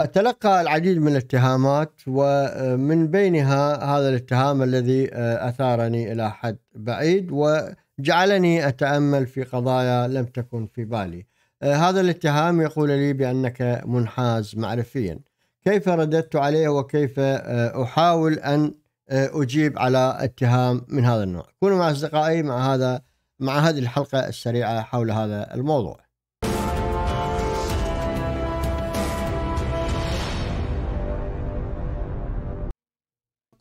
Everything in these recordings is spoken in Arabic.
أتلقى العديد من الاتهامات ومن بينها هذا الاتهام الذي أثارني إلى حد بعيد وجعلني أتأمل في قضايا لم تكن في بالي هذا الاتهام يقول لي بأنك منحاز معرفيا كيف رددت عليه وكيف أحاول أن أجيب على اتهام من هذا النوع كونوا مع أصدقائي مع هذا مع هذه الحلقة السريعة حول هذا الموضوع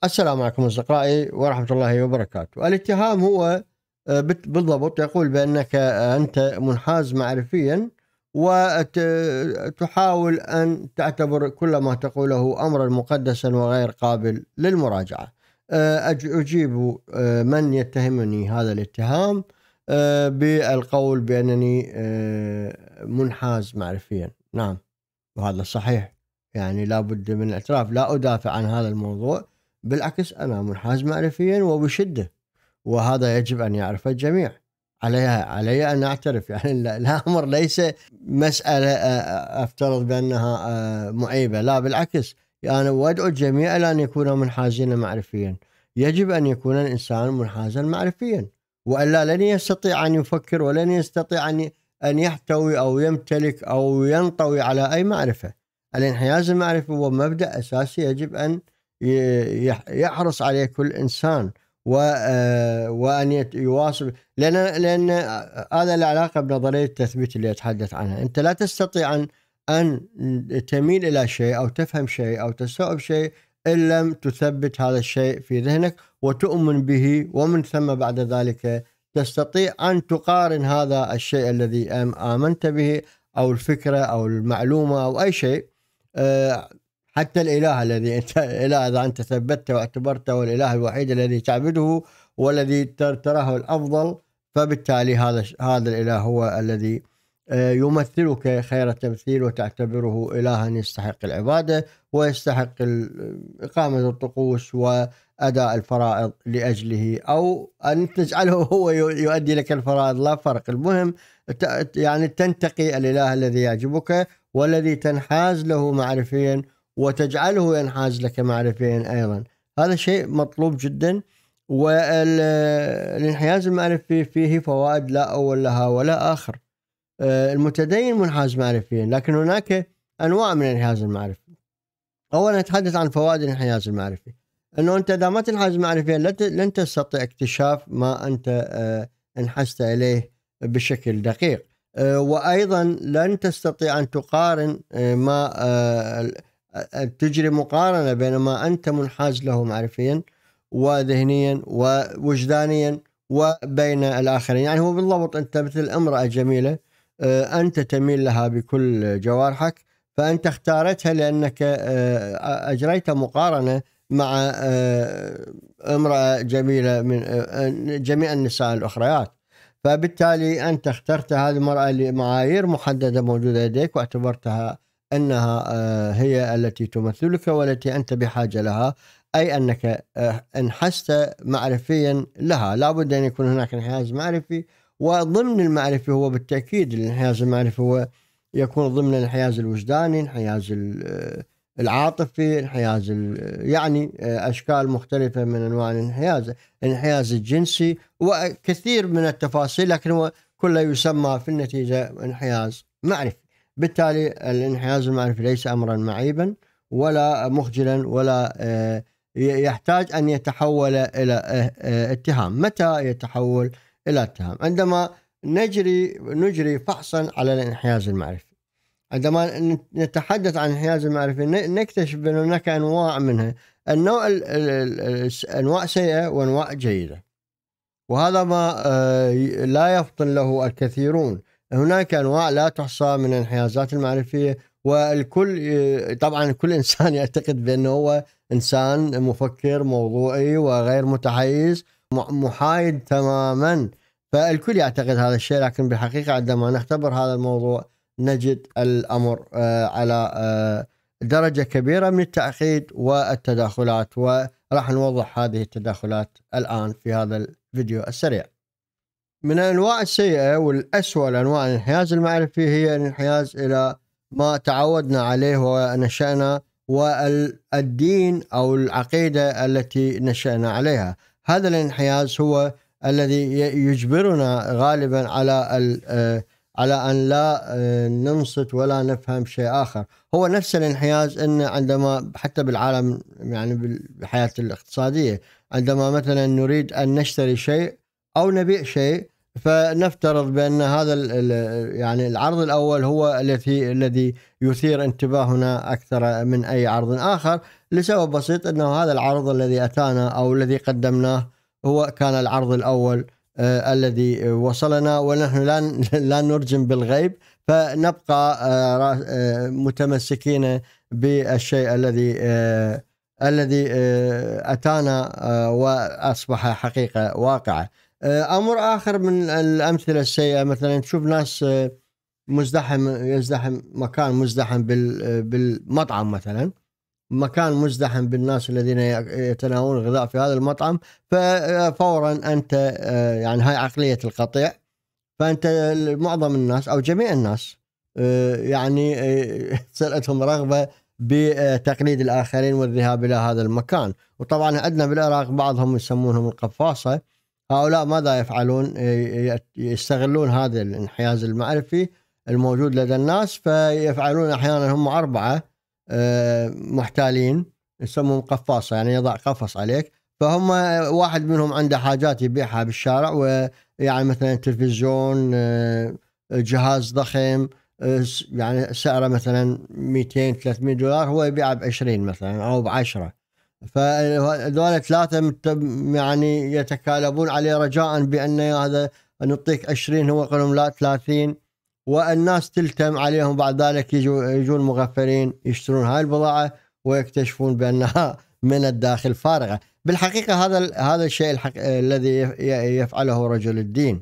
السلام عليكم اصدقائي ورحمه الله وبركاته. الاتهام هو آه، بالضبط يقول بانك آه، انت منحاز معرفيا وتحاول ان تعتبر كل ما تقوله امرا مقدسا وغير قابل للمراجعه. آه، اجيب من يتهمني هذا الاتهام بالقول بانني منحاز معرفيا، نعم وهذا صحيح يعني لابد من الاعتراف لا ادافع عن هذا الموضوع بالعكس أنا منحاز معرفيا وبشدة وهذا يجب أن يعرفه الجميع علي علي أن أعترف يعني الأمر ليس مسألة آه، آه، أفترض بأنها آه، معيبة لا بالعكس أنا يعني وادعو الجميع إلى أن يكونوا منحازين معرفيا يجب أن يكون الإنسان منحازا معرفيا وإلا لن يستطيع أن يفكر ولن يستطيع أن أن يحتوي أو يمتلك أو ينطوي على أي معرفة الانحياز المعرفي هو مبدأ أساسي يجب أن يحرص عليه كل انسان و آه، وان يواصل لان لان هذا له علاقه بنظريه التثبيت اللي اتحدث عنها، انت لا تستطيع ان ان تميل الى شيء او تفهم شيء او تستوعب شيء ان لم تثبت هذا الشيء في ذهنك وتؤمن به ومن ثم بعد ذلك تستطيع ان تقارن هذا الشيء الذي امنت به او الفكره او المعلومه او اي شيء آه، حتى الإله الذي أنت إله إذا أنت ثبته واعتبرته الإله الوحيد الذي تعبده والذي تراه الأفضل فبالتالي هذا هذا الإله هو الذي آه، يمثلك خير التمثيل وتعتبره إلها يستحق العبادة ويستحق إقامة الطقوس وأداء الفرائض لأجله أو أن تجعله هو يؤدي لك الفرائض لا فرق المهم يعني تنتقي الإله الذي يعجبك والذي تنحاز له معرفيا وتجعله ينحاز لك معرفيا أيضا هذا شيء مطلوب جدا والانحياز المعرفي فيه فوائد لا أول لها ولا آخر آه، المتدين منحاز معرفيا لكن هناك أنواع من الانحياز المعرفي أولا نتحدث عن فوائد الانحياز المعرفي أنه أنت إذا ما تنحاز معرفيا لن تستطيع اكتشاف ما أنت آه، انحزت إليه بشكل دقيق آه، وايضا لن تستطيع ان تقارن ما تجري مقارنه بين ما انت منحاز له معرفيا وذهنيا ووجدانيا وبين الاخرين يعني هو بالضبط انت مثل امراه جميله آه، انت تميل لها بكل جوارحك فانت اختارتها لانك آه، اجريت مقارنه مع آه، امراه جميله من جميع النساء الاخريات فبالتالي انت اخترت هذه المراه لمعايير محدده موجوده لديك واعتبرتها انها آه، هي التي تمثلك والتي انت بحاجه لها اي انك آه، انحست معرفيا لها لابد ان يكون هناك انحياز معرفي وضمن المعرفي هو بالتاكيد الانحياز المعرفي هو يكون ضمن الانحياز الوجداني انحياز آه، العاطفي انحياز يعني اشكال مختلفه من انواع الانحياز الانحياز الجنسي وكثير من التفاصيل لكن هو كله يسمى في النتيجه انحياز معرفي بالتالي الانحياز المعرفي ليس امرا معيبا ولا مخجلا ولا آه، يحتاج ان يتحول الى آه، آه، اتهام، متى يتحول الى اتهام؟ عندما نجري نجري فحصا على الانحياز المعرفي. عندما نتحدث عن الانحياز المعرفي نكتشف ان هناك انواع منها، النوع انواع سيئه وانواع جيده. وهذا ما لا يفطن له الكثيرون هناك انواع لا تحصى من الانحيازات المعرفيه والكل طبعا كل انسان يعتقد بانه هو انسان مفكر موضوعي وغير متحيز محايد تماما فالكل يعتقد هذا الشيء لكن بالحقيقه عندما نختبر هذا الموضوع نجد الامر آه، على آه، درجه كبيره من التعقيد والتداخلات وراح نوضح هذه التداخلات الان في هذا الفيديو السريع. من الأنواع السيئة والأسوأ الأنواع الانحياز المعرفي هي الانحياز إلى ما تعودنا عليه ونشأنا والدين أو العقيدة التي نشأنا عليها هذا الانحياز هو الذي يجبرنا غالبا على آه، على أن لا آه، ننصت ولا نفهم شيء آخر هو نفس الانحياز أن عندما حتى بالعالم يعني بالحياة الاقتصادية عندما مثلا نريد أن نشتري شيء او نبيع شيء فنفترض بان هذا يعني العرض الاول هو التي الذي يثير انتباهنا اكثر من اي عرض اخر لسبب بسيط انه هذا العرض الذي اتانا او الذي قدمناه هو كان العرض الاول آه الذي وصلنا ونحن لا لا نرجم بالغيب فنبقى آه آه متمسكين بالشيء الذي آه، الذي آه، اتانا آه، واصبح حقيقه واقعه آه، امر اخر من الامثله السيئه مثلا تشوف ناس آه، مزدحم يزدحم مكان مزدحم آه، بالمطعم مثلا مكان مزدحم بالناس الذين يتناولون الغذاء في هذا المطعم ففورا انت يعني هاي عقليه القطيع فانت معظم الناس او جميع الناس يعني سالتهم رغبه بتقليد الاخرين والذهاب الى هذا المكان وطبعا عندنا بالعراق بعضهم يسمونهم القفاصه هؤلاء ماذا يفعلون يستغلون هذا الانحياز المعرفي الموجود لدى الناس فيفعلون أحيانا هم أربعة آه، محتالين يسمون قفاصة يعني يضع قفص عليك فهم واحد منهم عنده حاجات يبيعها بالشارع ويعني مثلا تلفزيون آه، جهاز ضخم آه، يعني سعره مثلا 200 300 دولار هو يبيعه ب 20 مثلا او ب 10 فهذول ثلاثة يعني يتكالبون عليه رجاء بأن هذا نعطيك 20 هو قال لهم لا 30 والناس تلتم عليهم بعد ذلك يجوا يجون مغفرين يشترون هاي البضاعة ويكتشفون بأنها من الداخل فارغة بالحقيقة هذا هذا الشيء الحق... الذي يفعله رجل الدين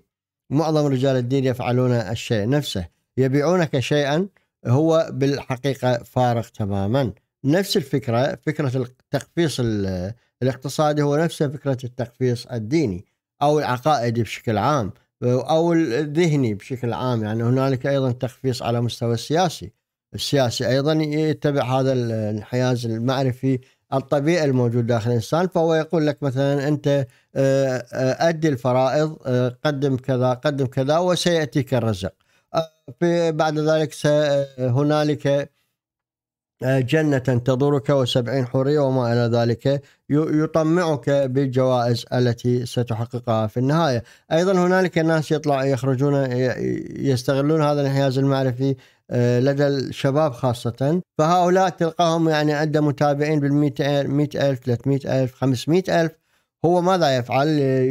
معظم رجال الدين يفعلون الشيء نفسه يبيعونك شيئا هو بالحقيقة فارغ تماما نفس الفكره فكره التقفيص الاقتصادي هو نفس فكره التقفيص الديني او العقائدي بشكل عام او الذهني بشكل عام يعني هنالك ايضا تقفيص على مستوى السياسي السياسي ايضا يتبع هذا الانحياز المعرفي الطبيعي الموجود داخل الانسان فهو يقول لك مثلا انت آه، آه، ادي الفرائض آه، قدم كذا قدم كذا وسياتيك الرزق بعد ذلك هنالك آه، جنة تنتظرك وسبعين حورية وما إلى ذلك يطمعك بالجوائز التي ستحققها في النهاية أيضا هنالك ناس يطلع يخرجون يستغلون هذا الانحياز المعرفي آه، لدى الشباب خاصة فهؤلاء تلقاهم يعني عنده متابعين بالمئة ألف 300 ألف 500 ألف هو ماذا يفعل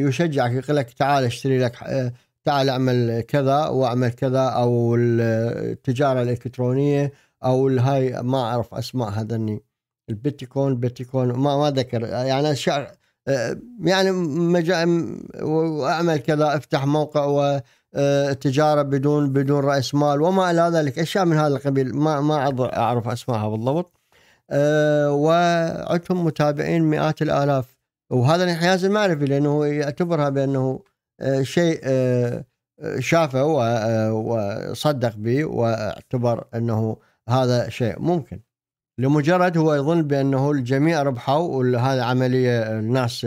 يشجعك يقول لك تعال اشتري لك آه، تعال اعمل كذا واعمل كذا أو التجارة الإلكترونية او الهاي ما اعرف اسماء هذني البيتكوين بيتكوين ما ما ذكر يعني اشياء آه، يعني مجال واعمل كذا افتح موقع و آه، تجاره بدون بدون راس مال وما الى ذلك اشياء من هذا القبيل ما ما اعرف اسمائها بالضبط أه وعندهم متابعين مئات الالاف وهذا الانحياز المعرفي لانه يعتبرها بانه آه، شيء شافه وصدق به واعتبر انه هذا شيء ممكن لمجرد هو يظن بانه الجميع ربحوا وهذا عمليه الناس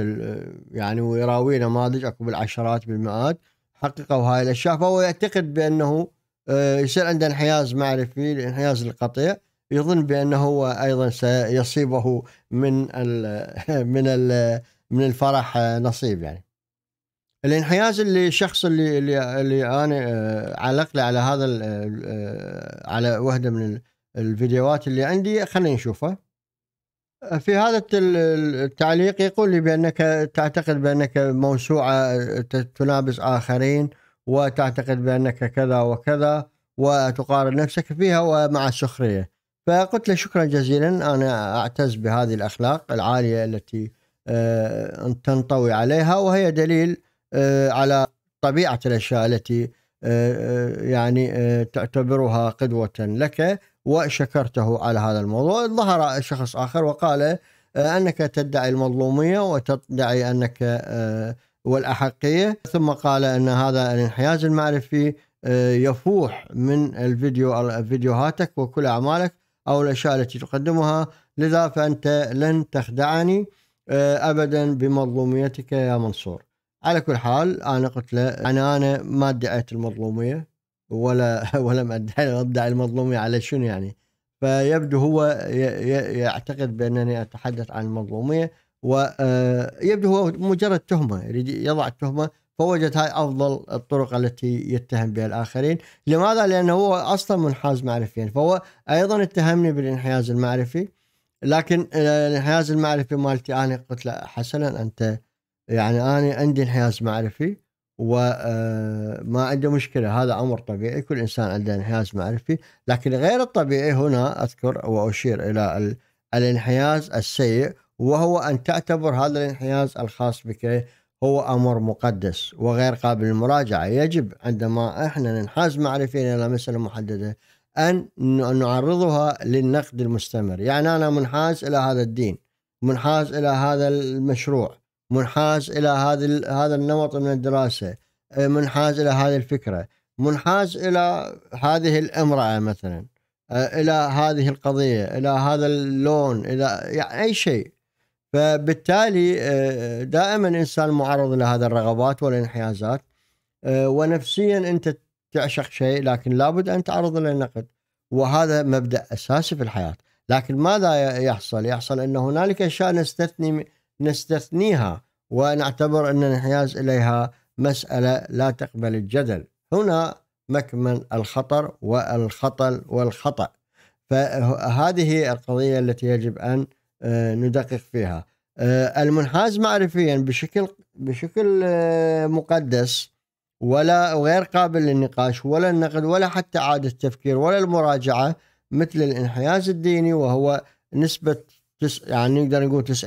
يعني ويراوي نماذج اكو بالعشرات بالمئات حققوا هاي الاشياء فهو يعتقد بانه آه، يصير عنده انحياز معرفي انحياز القطيع يظن بانه هو ايضا سيصيبه من الـ من الـ من الفرح نصيب يعني الانحياز اللي الشخص اللي اللي, اللي انا آه، علق لي على هذا آه، آه، على وحده من الفيديوهات اللي عندي خلينا نشوفها في هذا التعليق يقول لي بانك تعتقد بانك موسوعه تنابس اخرين وتعتقد بانك كذا وكذا وتقارن نفسك فيها ومع السخريه فقلت له شكرا جزيلا انا اعتز بهذه الاخلاق العاليه التي تنطوي عليها وهي دليل آه، على طبيعة الأشياء التي آه، آه، يعني تعتبرها قدوة لك وشكرته على هذا الموضوع ظهر شخص آخر وقال أنك تدعي المظلومية وتدعي أنك والأحقية ثم قال أن هذا الانحياز المعرفي يفوح من الفيديو فيديوهاتك وكل أعمالك أو الأشياء التي تقدمها لذا فأنت لن تخدعني أبدا بمظلوميتك يا منصور على كل حال انا قلت له انا انا ما ادعيت المظلوميه ولا ولا ما ادعي المظلوميه على شنو يعني فيبدو هو يعتقد بانني اتحدث عن المظلوميه ويبدو آه، هو مجرد تهمه يريد يضع التهمه فوجد هاي افضل الطرق التي يتهم بها الاخرين، لماذا؟ لانه هو اصلا منحاز معرفيا، فهو ايضا اتهمني بالانحياز المعرفي لكن آه، الانحياز المعرفي مالتي انا قلت له حسنا انت يعني انا عندي انحياز معرفي وما آه، عنده مشكله هذا امر طبيعي كل انسان عنده انحياز معرفي لكن غير الطبيعي هنا اذكر واشير الى الانحياز السيء وهو ان تعتبر هذا الانحياز الخاص بك هو امر مقدس وغير قابل للمراجعه يجب عندما احنا ننحاز معرفيا الى مساله محدده ان نعرضها للنقد المستمر يعني انا منحاز الى هذا الدين منحاز الى هذا المشروع منحاز الى هذا هذا النمط من الدراسه آه، منحاز الى هذه الفكره منحاز الى هذه الامراه مثلا آه، الى هذه القضيه الى هذا اللون الى يعني اي شيء فبالتالي آه، دائما الانسان معرض لهذه الرغبات والانحيازات ونفسيا انت تعشق شيء لكن لابد ان تعرض للنقد وهذا مبدا اساسي في الحياه لكن ماذا يحصل؟ يحصل ان هنالك اشياء نستثني نستثنيها ونعتبر أن الانحياز إليها مسألة لا تقبل الجدل هنا مكمن الخطر والخطل والخطأ فهذه القضية التي يجب أن آه، ندقق فيها آه، المنحاز معرفيا بشكل بشكل آه، مقدس ولا غير قابل للنقاش ولا النقد ولا حتى إعادة التفكير ولا المراجعة مثل الانحياز الديني وهو نسبة تس يعني نقدر نقول 90%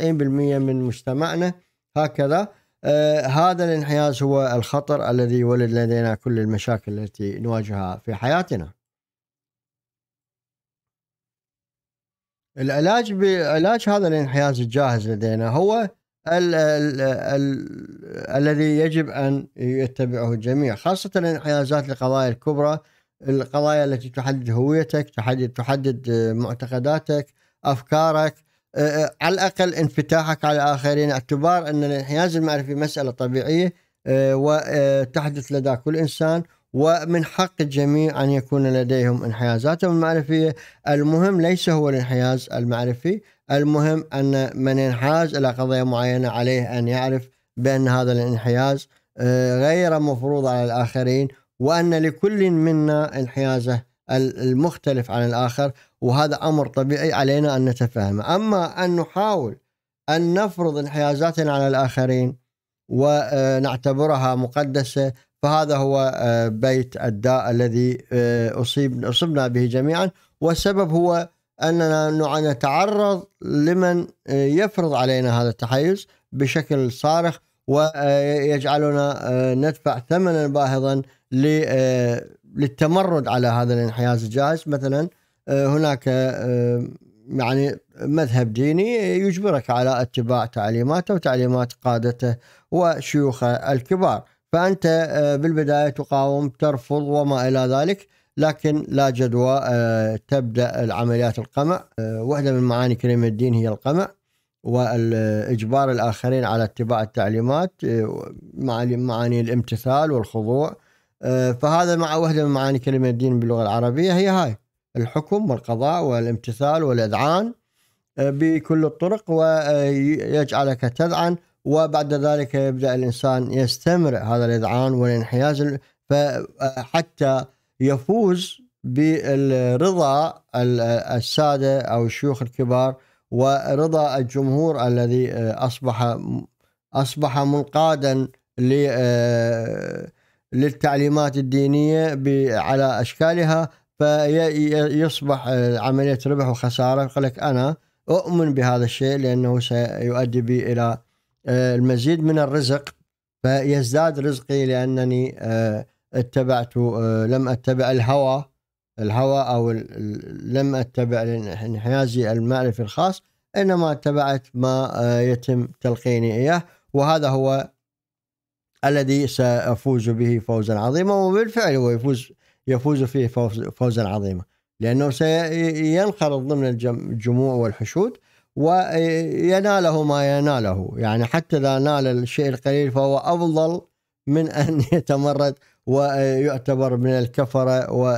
من مجتمعنا هكذا آه هذا الانحياز هو الخطر الذي يولد لدينا كل المشاكل التي نواجهها في حياتنا العلاج بعلاج هذا الانحياز الجاهز لدينا هو ال ال ال الذي يجب ان يتبعه الجميع خاصه الانحيازات للقضايا الكبرى القضايا التي تحدد هويتك تحدد تحدد آه، معتقداتك افكارك أه، أه، على الاقل انفتاحك على الاخرين اعتبار ان الانحياز المعرفي مساله طبيعيه أه، وتحدث لدى كل انسان ومن حق الجميع ان يكون لديهم انحيازاتهم المعرفيه، المهم ليس هو الانحياز المعرفي، المهم ان من ينحاز الى قضيه معينه عليه ان يعرف بان هذا الانحياز غير مفروض على الاخرين وان لكل منا انحيازه المختلف عن الاخر وهذا امر طبيعي علينا ان نتفهمه، اما ان نحاول ان نفرض انحيازاتنا على الاخرين ونعتبرها مقدسه فهذا هو آه، بيت الداء الذي آه، اصيب اصبنا به جميعا والسبب هو اننا نتعرض لمن آه، يفرض علينا هذا التحيز بشكل صارخ ويجعلنا ندفع ثمنا باهظا للتمرد على هذا الانحياز الجاهز مثلا آه، هناك آه، يعني مذهب ديني يجبرك على اتباع تعليماته وتعليمات قادته وشيوخه الكبار فأنت آه، بالبداية تقاوم ترفض وما إلى ذلك لكن لا جدوى تبدأ العمليات القمع واحدة من معاني كلمة الدين هي القمع والإجبار الآخرين على اتباع التعليمات مع معاني الامتثال والخضوع فهذا مع واحدة من معاني كلمة الدين باللغة العربية هي هاي الحكم والقضاء والامتثال والإذعان آه، بكل الطرق ويجعلك آه، تذعن وبعد ذلك يبدأ الإنسان يستمر هذا الإذعان والانحياز آه، حتى يفوز بالرضا السادة أو الشيوخ الكبار ورضا الجمهور الذي أصبح أصبح منقادا للتعليمات الدينية على أشكالها فيصبح عملية ربح وخسارة يقول لك أنا أؤمن بهذا الشيء لأنه سيؤدي بي إلى آه، المزيد من الرزق فيزداد رزقي لأنني آه، اتبعت آه، لم أتبع الهوى الهوى أو لم أتبع انحيازي المعرفي الخاص إنما اتبعت ما يتم تلقيني إياه وهذا هو الذي سأفوز به فوزا عظيما وبالفعل هو يفوز يفوز فيه فوز فوزا عظيما لأنه سينخرط ضمن الجموع والحشود ويناله ما يناله يعني حتى إذا نال الشيء القليل فهو أفضل من أن يتمرد ويعتبر من الكفرة و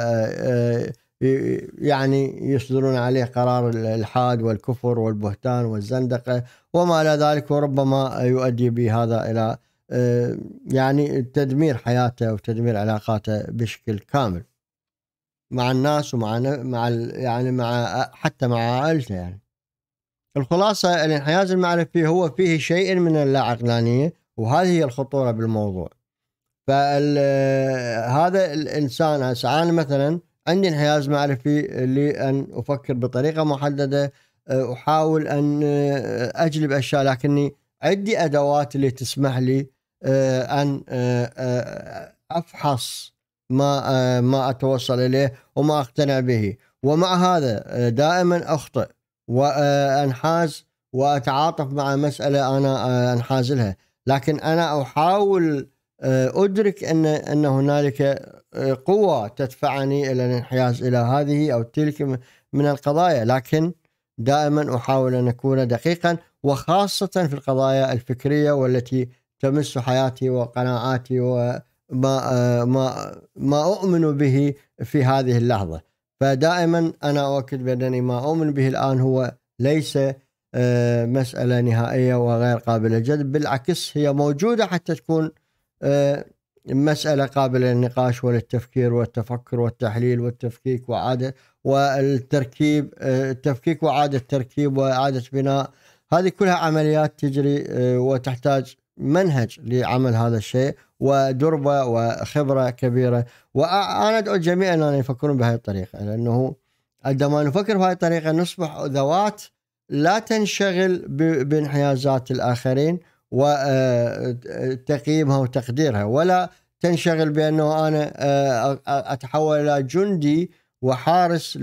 يعني يصدرون عليه قرار الإلحاد والكفر والبهتان والزندقة وما إلى ذلك وربما يؤدي بهذا إلى آه، يعني تدمير حياته وتدمير علاقاته بشكل كامل مع الناس ومع مع يعني مع حتى مع عائلته يعني الخلاصة الانحياز المعرفي هو فيه شيء من اللاعقلانية وهذه هي الخطورة بالموضوع فهذا الإنسان أسعان أنا مثلا عندي انحياز معرفي لأن أفكر بطريقة محددة آه، أحاول أن آه، أجلب أشياء لكني عندي أدوات اللي تسمح لي آه، ان آه، آه، افحص ما ما اتوصل اليه وما اقتنع به ومع هذا دائما اخطئ وانحاز واتعاطف مع مساله انا انحاز لها لكن انا احاول ادرك ان ان هنالك قوه تدفعني الى الانحياز الى هذه او تلك من القضايا لكن دائما احاول ان اكون دقيقا وخاصه في القضايا الفكريه والتي تمس حياتي وقناعاتي وما ما ما اؤمن به في هذه اللحظه فدائما انا اؤكد بانني ما اؤمن به الان هو ليس آه، مساله نهائيه وغير قابله للجذب بالعكس هي موجوده حتى تكون آه، مسألة قابلة للنقاش وللتفكير والتفكر والتحليل والتفكيك وعادة والتركيب آه، التفكيك واعاده تركيب وإعادة بناء هذه كلها عمليات تجري وتحتاج منهج لعمل هذا الشيء ودربه وخبره كبيره وانا ادعو الجميع ان يفكرون بهذه الطريقه لانه عندما نفكر بهذه الطريقه نصبح ذوات لا تنشغل بانحيازات الاخرين وتقييمها آه، وتقديرها ولا تنشغل بانه انا آه، اتحول الى جندي وحارس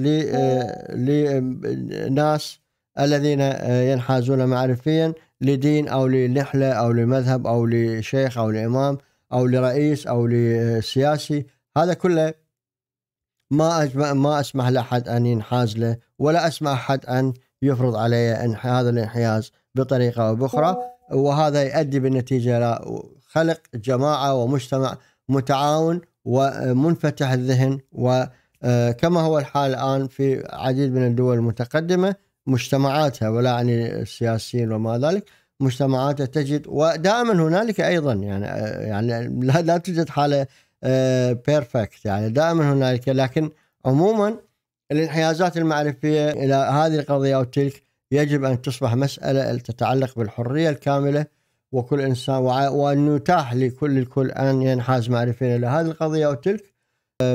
لناس آه، الذين ينحازون معرفيا لدين او لنحله او لمذهب او لشيخ او لامام او لرئيس او لسياسي هذا كله ما أجمع ما اسمح لاحد ان ينحاز له ولا اسمح احد ان يفرض علي أن هذا الانحياز بطريقه او باخرى وهذا يؤدي بالنتيجه الى خلق جماعه ومجتمع متعاون ومنفتح الذهن وكما آه، هو الحال الان في عديد من الدول المتقدمه مجتمعاتها ولا عن السياسيين وما ذلك مجتمعاتها تجد ودائما هنالك ايضا يعني آه، يعني لا, لا توجد حاله بيرفكت آه، يعني دائما هنالك لكن عموما الانحيازات المعرفيه الى هذه القضيه او تلك يجب ان تصبح مساله تتعلق بالحريه الكامله وكل انسان وان يتاح لكل الكل ان ينحاز معرفيا الى هذه القضيه او تلك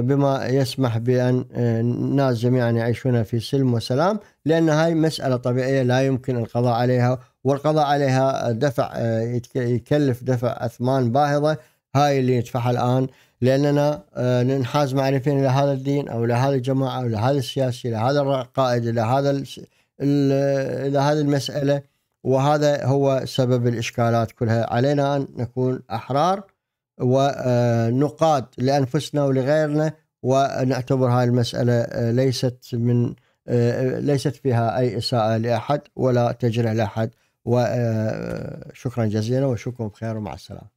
بما يسمح بأن آه، الناس جميعا يعيشون في سلم وسلام لأن هاي مسألة طبيعية لا يمكن القضاء عليها والقضاء عليها دفع آه، يكلف دفع أثمان باهظة هاي اللي ندفعها الآن لأننا آه، ننحاز معرفين إلى هذا الدين أو إلى هذه الجماعة أو إلى هذا السياسي إلى هذا القائد إلى هذا إلى هذه المسألة وهذا هو سبب الإشكالات كلها علينا أن نكون أحرار ونقاد لانفسنا ولغيرنا ونعتبر هاي المساله آه، ليست من آه، ليست فيها اي اساءه لاحد ولا تجريح لاحد وشكرا آه، جزيلا وشكرا بخير ومع السلامه